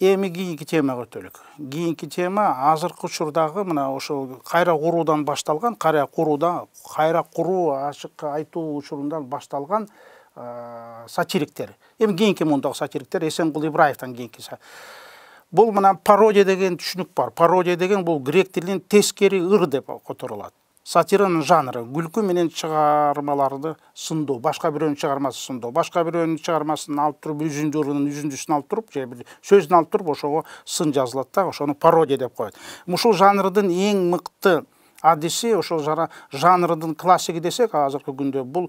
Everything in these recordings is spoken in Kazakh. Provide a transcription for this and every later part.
эми кийинки темага өтөлүк кийинки тема азыркы учурдагы мына ошол кайра куруудан башталган кайра курууда кайра куруу ачык айтуу учурунда башталган э, сатириктер эми кийинки муундагы сатириктер эсенкул ибраевден кийинки бул мына пародия деген түшүнүк бар пародия деген бул грек тилинин тескери ыр деп которулат сатираның жанры күлкі менен шығармаларды сындоо башка бирөөнүн чыгармасын сындоо башка бирөөнүн чыгармасын алып туруп үзүндүрүн үзүндүсүн алып туруп же бир сөзүн алып туруп ошого сын жазылат да ошону пародия деп коет ушул жанрдын эң мыкты адиси ошол жанрдын классиги десек азыркы күндө бул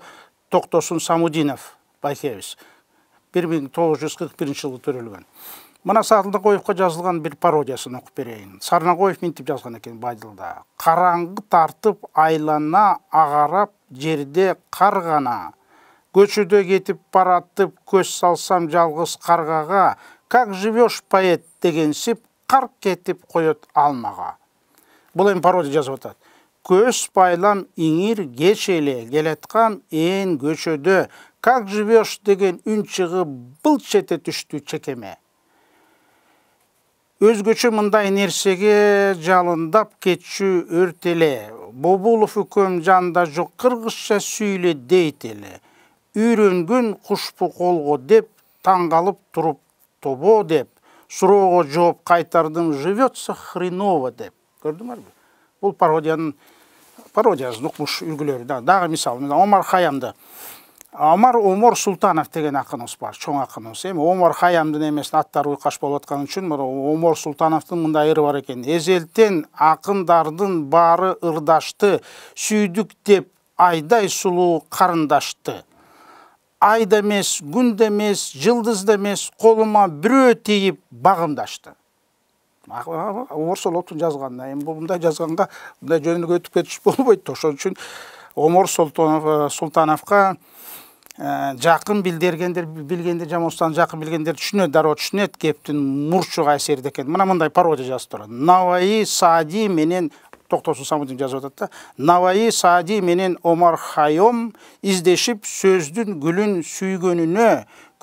токтосун самудинов байкебиз бир миң тогуз жүз кырк биринчи жылы төрөлгөн мына садылдықоевқа жазылған бір пародиясын оқып берейін сарнақоев мынтип жазған екен байдылда қараңғы тартып айлана ағарап жерде қар ғана кетіп баратып көз салсам жалғыз қарғаға как живешь поэт дегенсіп қар кетіп қойот алмаға бұл енді пародия жазып жатады көз байлам иңир кешеле келетқан ен көшөдө как живешь деген үн шығып былш ете түштү чекеме өзгөчө мындай нерсеге жалындап кетчү өрт эле бобулов үкөм жанында жок кыргызча сүйлө дейт эле үйрөнгөн кушпу колго деп таң калып туруп тобо деп суроого жооп кайтардым живется хреново деп көрдүңөрбү бул пародиянын пародиясынын укмуш үлгүлөрү дагы мисалы омар хаямды омар омор султанов деген акыныбыз бар чоң акыныбыз эми омор хаямдын эмесин аттары уйкаш болуп аткан үчүн мына омор султановдун мындай ыры бар экен эзелтен акындардын баары ырдашты сүйдүк деп айдай сулуу карындашты ай да эмес күн да эмес жылдыз да эмес колума бирөө тийип багымдашты солотун жазганына эми бул мындай жазганга мындай жөн эле өтүп кетиш болбойт ошон үчүн омор султановго э, Э, жақын білдергендер білгендер жамыстан жақын білгендер түшүнөт дароо түшүнөт кептин мурчуга жерде экен мына мындай пародия жазып турат наваи саади менен токтосун самудин жазып атат да наваи саади менен омар хайом издешип сөздүн гүлүн сүйгөнүнө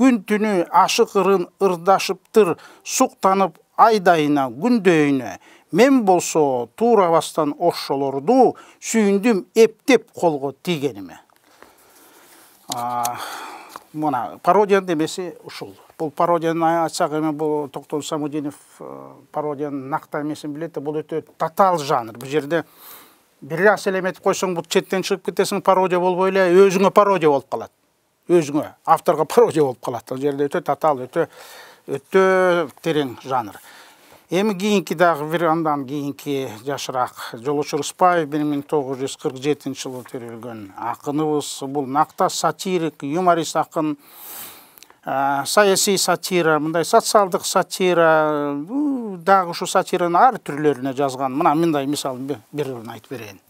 күн түнү ашык ырын ырдашыптыр суктанып айдайына күндөйүнө мен болсо туура ошолорду сүйүндүм эптеп колго тийгениме мына пародиянын эмеси ушул бул пародияны айтсак эми бул токтону самудинов э, пародиянын накта эмесин билет да бул өтө татаал жанр бул жерде бир аз эле койсоң бул четтен чыгып кетесиң пародия болбой эле өзүңө пародия болуп калат өзүңө авторго пародия болуп калат бул жерде өтө татаал өтө өтө терең жанр эми кийинки дагы бир андан кийинки жашыраак жолочу рыспаев бир миң тогуз жүз кырк жетинчи жылы төрөлгөн акыныбыз бул накта сатирик юморист акын саясий сатира мындай социалдык сатира дагы ушул сатиранын ар түрлөрүнө жазган мына мындай мисал бир ырын айтып берейин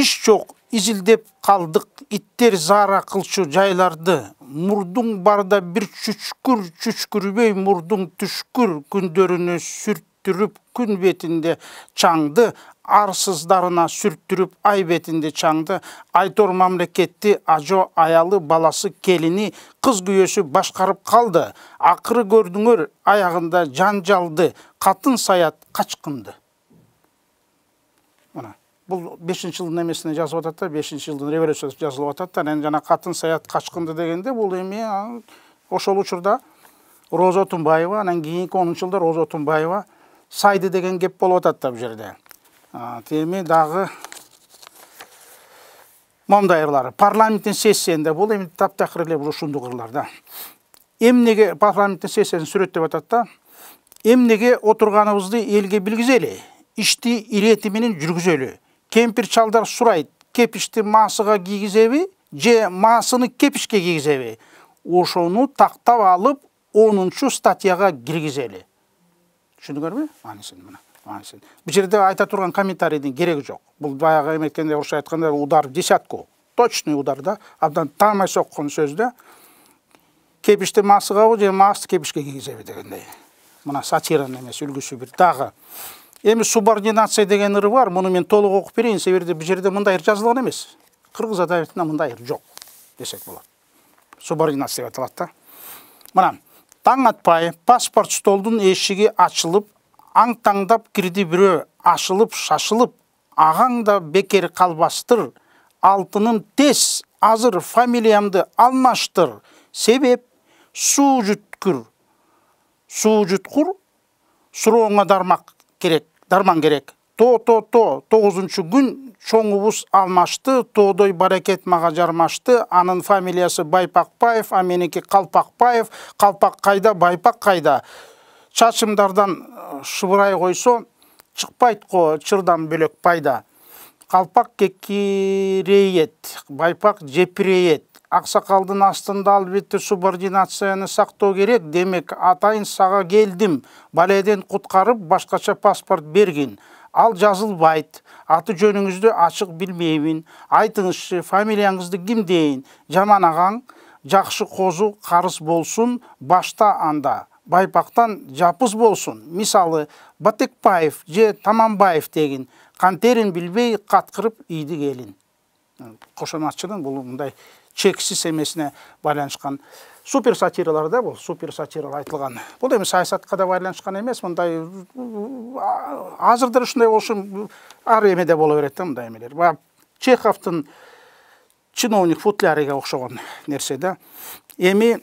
иш жоқ изилдеп қалдық иттер зара қылшы жайларды мұрдың барда бір чүшкүр чүшкүрбей мұрдың түшкүр күндөрүнө сүрттіріп күн бетінде чаңды арсыздарына сүрттіріп ай бетінде чаңды айтор мамлекетті ажо аялы баласы келіні қыз күйесі башқарып қалды ақыры көрдіңір аяғында жан жалды, қатын саят қачқынды бұл бесінші жылдың немесіне жазып жатады да бесінші жылдың революциясы жазылып жатады да енді жаңағы қатын саят қашқынды дегенде бұл эми ошол учурда роза отунбаева анан кийинки онунчу жылда роза отунбаева сайды деген кеп болуп атат да бул жерде эми дагы момундай ырлар парламенттин сессиясында бул эми таптакыр эле ушундук ырлар да эмнеге парламенттин сессиясын сүрөттөп атат да эмнеге отурганыбызды элге билгизели ишти ирети менен жүргүзөлү кемпир чалдар сурайт кепишти масыға кийгизеби же масыны кепишке кийгизеби ошону тактап алып онунчу статьяга киргизели түшүндүңөрбү маанисин мына маанисин бул жерде айта турган комментарийдин кереги жок бул баягы эметкенде орусча айтканда удар в десятку точный удар да абдан таамай соккон сөз да кепишти масыгабы же маасты кепишке кийгизеби дегендей мына сатиранын эмеси үлгүсү бир дагы Емі субординация деген ұры бар мұны мен толық оқып берейін себерде бұл жерде мындай ыр жазылған емес қырғыз әдебиетінде мындай ыр жоқ десек болады субординация деп аталады да мына таң атпай паспорт столдың есігі ашылып аң таңдап кірді бірі ашылып шашылып ағаңда да бекер қалбастыр алтының тез азыр фамилиямды алмаштыр себеп су жүткір, су жұтқыр сұруыңа дармақ керек дарман керек то то то тоғызыншы күн чоңубуз алмашты тоодой баракет мага жармашты анын фамилиясы байпакбаев а меники калпакбаев калпак кайда байпак кайда чачымдардан э, шыбырай койсо чыкпайт го чырдан бөлөк пайда калпак кекирейет байпак жепирейет ақсақалдың астында албетте субординацияны сақтау керек демек атайын саға келдім баледен құтқарып башқаша паспорт берген ал байт, аты жөніңізді ашық білмеймін айтыңызшы фамилияңызды кім дейін жаман ағаң жақшы қозу қарыс болсын башта анда байпақтан жапыз болсын Мисалы Батекпаев же таманбаев деген қантерін білбей қатқырып үйді келін қошаматшының бұл мындай шексіз емесіне байланышқан супер сатиралар да бұл супер сатиралар айтылған бұл эми саясатқа да байланышқан емес мындай азырдыр ушундай болушу ар эмеде боло берет да мындай эмелер баягы чеховдун чиновник футляриге окшогон нерсе да эми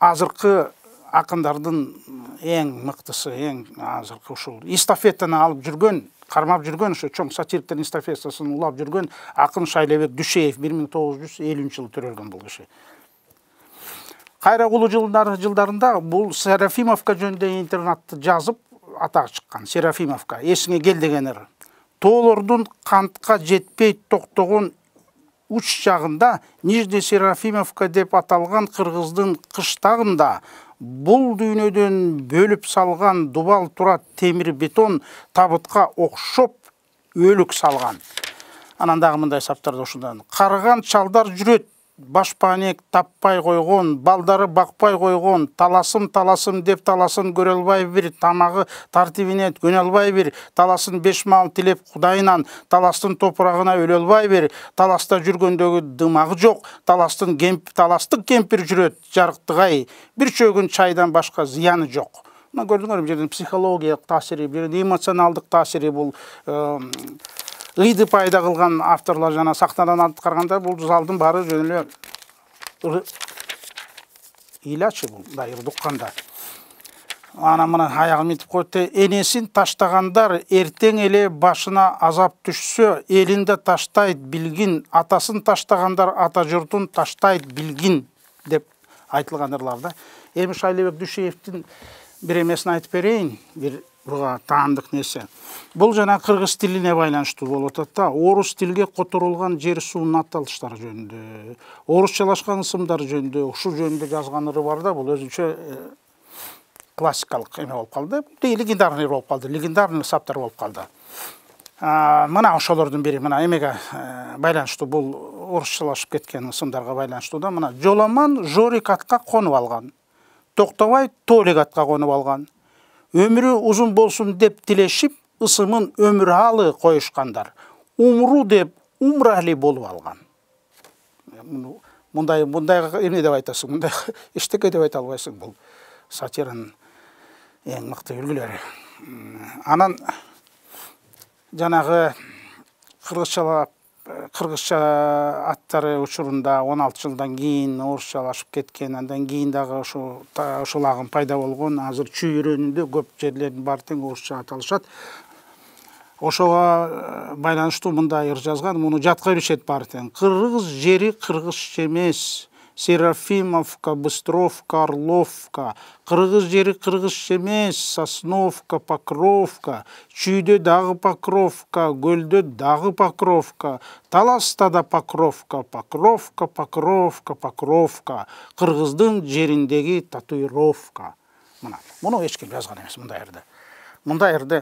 азыркы ақындардың эң мыктысы ең азыркы ушул эстафетаны алып жүргөн қармап жүрген ошо чоң сатириктер эстафетасын улап жүргөн акын шайлыбек Дүшеев, бир миң тогуз жүз элүүнчү жылы төрөлгөн бул киши кайра жылдарында бул серафимовка жөнүндө интернатты жазып атагы чыккан серафимовка эсиңе кел деген тоолордун кантка жетпей токтогон уч жагында нижний серафимовка деп аталган кыргыздын кыштагында бұл дүйнеден бөліп салған дубал тұрат темір бетон табытқа оқшоп өлік салған анандағы мындай саптарда ошодан қарған шалдар жүрет башпанек таппай қойғон балдары бақпай қойғон таласым таласым деп таласын көре албай тамағы тартибине көне албай бір таласын беш мал тілеп кудайынан таластың топурагына өлө албай бир таласта жүргендегі дымағы жоқ таластың кемп кемпір кемпир жүрөт ай бір шөгін чайдан башка зыяны жоқ. мына көрдүңөр жердің жерден психологиялык таасири бұл эмоционалдык таасири бул э, ыйды пайда қылған авторлар жана сахнадан алып бұл бул бары баары жөн эле ыйлачы бул дайыр укканда ана мына аяғын митип коет енесін таштағандар таштагандар эртең башына азап түшсө элин да таштайт атасын таштағандар, ата жұртын таштайт білгін» деп айтылған ырлар да эми шайлыбек дүйшеевдин айтып берейін. бір бұға таандык нерсе бул жана кыргыз тилине байланыштуу болуп атат да орус тилге которулган жер суунун аталыштары жөнүндө орусчалашкан ысымдар жөнүндө ушул жөнүндө жазган ыры бар да бул өзүнчө э, классикалык эме болуп калды легендарный болуп калды легендарный саптар болуп калды мына ошолордун бири мына эмеге э, байланыштуу бул орусчалашып кеткен ысымдарга байланыштуу да мына жоломан жорик атка конуп алган токтобай толик атка конуп алган өмірі ұзын болсын деп тілешіп ысымын өміралы қойышқандар умру деп умрали болып алған мұндай мұндай эмне деп айтасың мұндай эчтеке деп айта албайсың бұл сатираның ең мықты үлгілері анан жанағы кыргызчалап Э, кыргызча аттары учурунда он алты жылдан кийин орусчалашып кеткен андан кийин дагы ошо ошол агым пайда болгон азыр чүй өрөөнүндө көп жерлердин баары тең орусча аталышат ошого э, байланыштуу мындай ыр жазган муну жатка билишет баары тең кыргыз жери кыргызча эмес серафимовка быстровка орловка қырғыз жері қырғыз емес сосновка покровка Чүйдө дағы покровка көлде дағы покровка таласта да покровка покровка покровка покровка қырғыздың жеріндегі татуировка мына мұны ким жазган емес мындай әрді Мындай әрді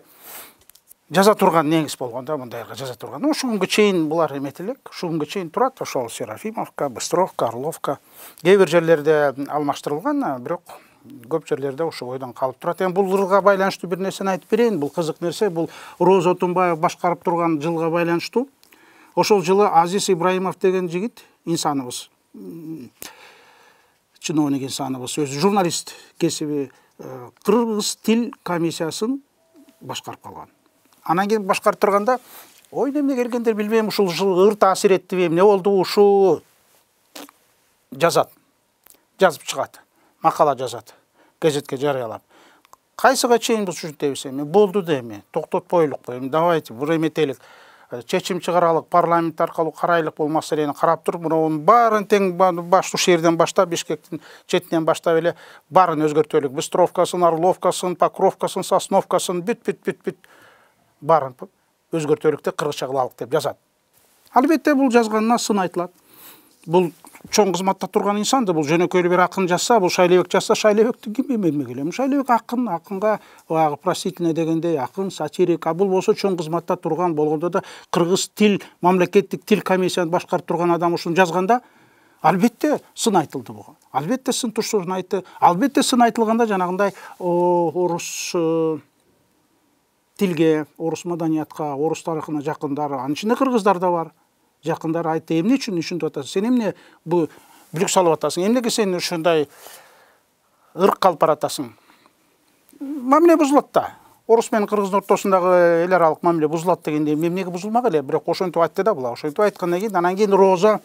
жаза турган негиз да мындайга жаза турган ушул күнгө чейин булар эмете элек ушул күнгө чейин турат ошол серафимовка быстровка орловка кээ бир жерлерде алмаштырылган бирок көп жерлерде ошол бойдон калып турат эми бул жылга байланыштуу бир нерсени айтып берейин бул кызык нерсе бул роза отунбаев башкарып турган жылга байланыштуу ошол жылы азиз ибраимов деген жигит инсаныбыз чиновник инсаныбыз өзү журналист кесиби э, кыргыз тил комиссиясын башкарып калган анан кийин башкарып турганда ой эмне келгендер билбейм ушул ыр таасир эттиби эмне болду ушу жазат жазып чыгат макала жазат газетке жарыялап кайсыга чейин бул ушинтебиз эми болду да эми токтотпойлукпу эми давайте бура эметелик э, чечим чыгаралык парламент аркылуу карайлык бул маселени карап туруп мынунун баарын тең жерден баштап бишкектин четинен баштап эле баарын өзгөртөлүк быстровкасын орловкасын покровкасын сосновкасын бүт бүт бүт бүт барып өзгөртөлүк деп кыргызча кылалык деп жазат албетте бул жазганына сын айтылат бул чоң кызматта турган инсан да бул жөнөкөй бир акын жазса бул шайлебек жазса шайлебекти ким эметмегиле шайлебек акын акынга баягы простительно дегендей акын сатирик а бул болсо чоң кызматта турган болгондо да кыргыз тил мамлекеттик тил комиссияны башкарып турган адам ушуну жазганда албетте сын айтылды буга албетте сын туштурун айтты албетте сын айтылганда жанагындай орус тилге орус маданиятка орус тарыхына жакындары анын ичинде кыргыздар да бар жакындары айтты эмне үчүн ушинтип атасың сен эмне бул бүлүк салып атасың эмнеге сен ушундай ырк калып баратасың мамиле бузулат да орус менен кыргыздын ортосундагы эл аралык мамиле бузулат дегенде эмнеге бузулмак эле бирок ошентип айтты да булар ошентип айткандан кийин анан кийин роза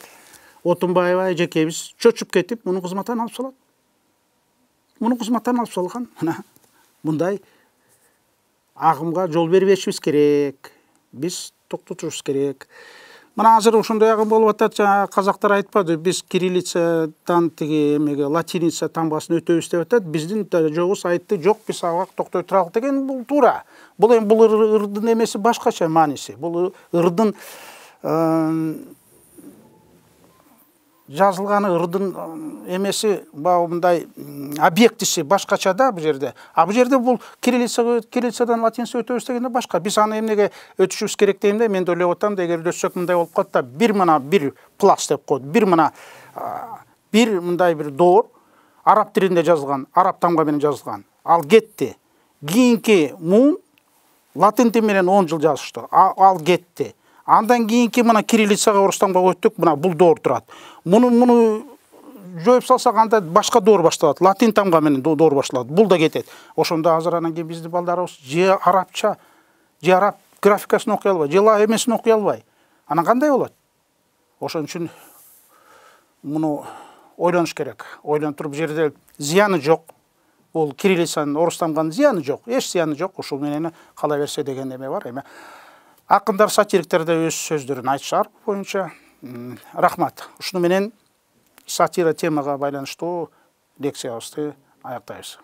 отунбаева эжекебиз чочуп кетип мунун кызматтан алып салат мунун кызматтан алып салган мына мындай ағымға жол бербешибиз керек біз токтотушубуз керек мына азыр ошондой агым болуп атат жанагы казактар айтпады биз кириллицадан тиги эмеге латиница тамбасын өтөбүз деп атат биздин жообуз айтты жок биз ага токтой туралык деген бул туура бул эми бул ырдын эмеси башкача мааниси бул ырдын жазылғаны ырдың емесі мындай объектісі башқаша да бұл жерде а бұл жерде бұл кириллица кириллицадан латиница өтөбүз дегенде башка биз аны эмнеге өтүшүбүз керек дейм да мен да ойлоп атам да эгер өтсөк мындай болуп калат да бир мына бир пласт деп коет бир мына бир мындай бир доор араб тилинде жазылган араб тамга менен жазылган ал кетти кийинки муун латын тили менен он жыл жазышты ал кетти андан кийинки мына кириллицага орустанга өттүк мына бул доор турат муну муну жоюп салсак анда доор доор латын латин менен доор башталат бул да кетет ошондо азыр анан кийин биздин балдарыбыз же арабча же араб графикасын окуй албай же эмесин окуй албай анан кандай болот ошон үчүн муну ойлонуш керек ойлонуп туруп бул жерде зыяны жок бул кириллицанын орус тамганын зыяны жок эч зыяны жок ушул менен кала берсе деген эме бар эми ақындар сатириктер да өз сөздерін айтышар бойынша рахмат ушуну менен сатира темага байланыштуу лекциябызды аяктайбыз